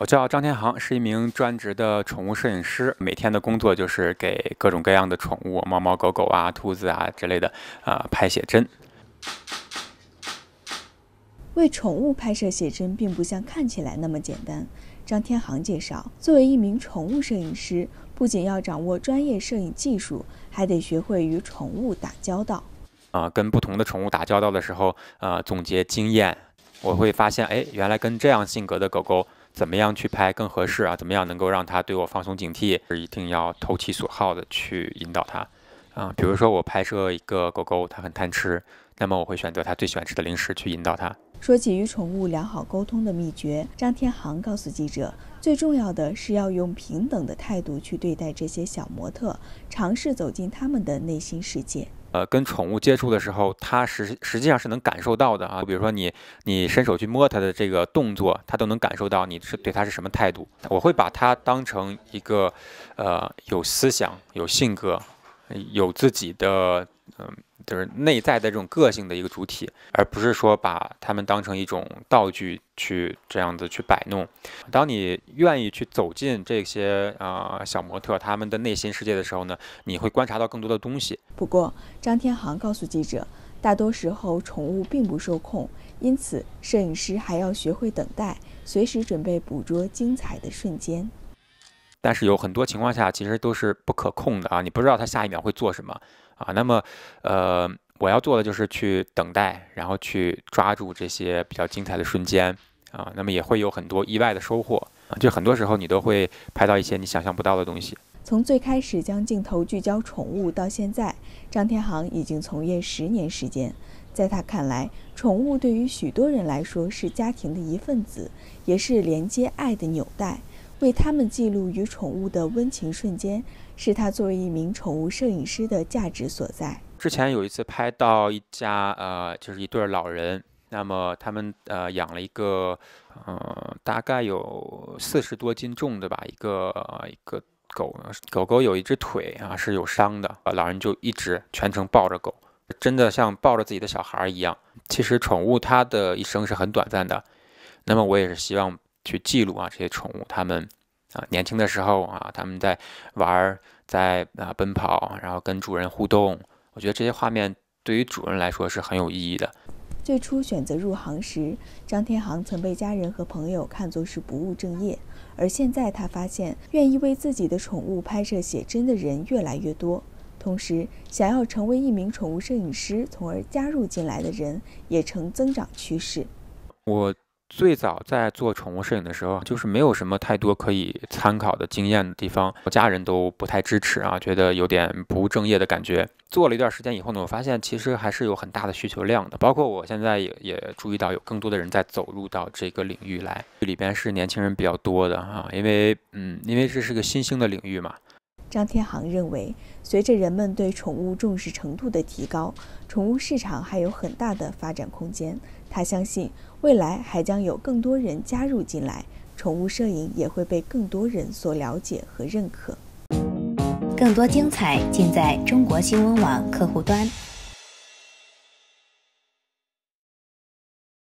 我叫张天航，是一名专职的宠物摄影师。每天的工作就是给各种各样的宠物，猫猫、狗狗啊、兔子啊之类的啊拍写真。为宠物拍摄写真并不像看起来那么简单。张天航介绍，作为一名宠物摄影师，不仅要掌握专业摄影技术，还得学会与宠物打交道。啊，跟不同的宠物打交道的时候，呃，总结经验，我会发现，哎，原来跟这样性格的狗狗。怎么样去拍更合适啊？怎么样能够让他对我放松警惕？而一定要投其所好的去引导他啊。比如说我拍摄一个狗狗，它很贪吃，那么我会选择它最喜欢吃的零食去引导它。说起与宠物良好沟通的秘诀，张天航告诉记者，最重要的是要用平等的态度去对待这些小模特，尝试走进他们的内心世界。呃，跟宠物接触的时候，它实实际上是能感受到的啊。比如说，你你伸手去摸它的这个动作，它都能感受到你是对它是什么态度。我会把它当成一个，呃，有思想、有性格、有自己的，嗯。就是内在的这种个性的一个主体，而不是说把他们当成一种道具去这样子去摆弄。当你愿意去走进这些啊小模特他们的内心世界的时候呢，你会观察到更多的东西。不过，张天航告诉记者，大多时候宠物并不受控，因此摄影师还要学会等待，随时准备捕捉精彩的瞬间。但是有很多情况下其实都是不可控的啊，你不知道它下一秒会做什么。啊，那么，呃，我要做的就是去等待，然后去抓住这些比较精彩的瞬间啊。那么也会有很多意外的收获啊，就很多时候你都会拍到一些你想象不到的东西。从最开始将镜头聚焦宠物到现在，张天航已经从业十年时间。在他看来，宠物对于许多人来说是家庭的一份子，也是连接爱的纽带。为他们记录与宠物的温情瞬间，是他作为一名宠物摄影师的价值所在。之前有一次拍到一家呃，就是一对老人，那么他们呃养了一个呃大概有四十多斤重的吧，一个一个狗，狗狗有一只腿啊是有伤的，老人就一直全程抱着狗，真的像抱着自己的小孩一样。其实宠物它的一生是很短暂的，那么我也是希望去记录啊这些宠物它们。啊，年轻的时候啊，他们在玩，儿，在啊奔跑，然后跟主人互动。我觉得这些画面对于主人来说是很有意义的。最初选择入行时，张天航曾被家人和朋友看作是不务正业，而现在他发现，愿意为自己的宠物拍摄写真的人越来越多，同时想要成为一名宠物摄影师，从而加入进来的人也呈增长趋势。我。最早在做宠物摄影的时候，就是没有什么太多可以参考的经验的地方，我家人都不太支持啊，觉得有点不务正业的感觉。做了一段时间以后呢，我发现其实还是有很大的需求量的，包括我现在也也注意到有更多的人在走入到这个领域来，里边是年轻人比较多的哈，因为嗯，因为这是个新兴的领域嘛。张天航认为，随着人们对宠物重视程度的提高，宠物市场还有很大的发展空间。他相信，未来还将有更多人加入进来，宠物摄影也会被更多人所了解和认可。更多精彩尽在中国新闻网客户端。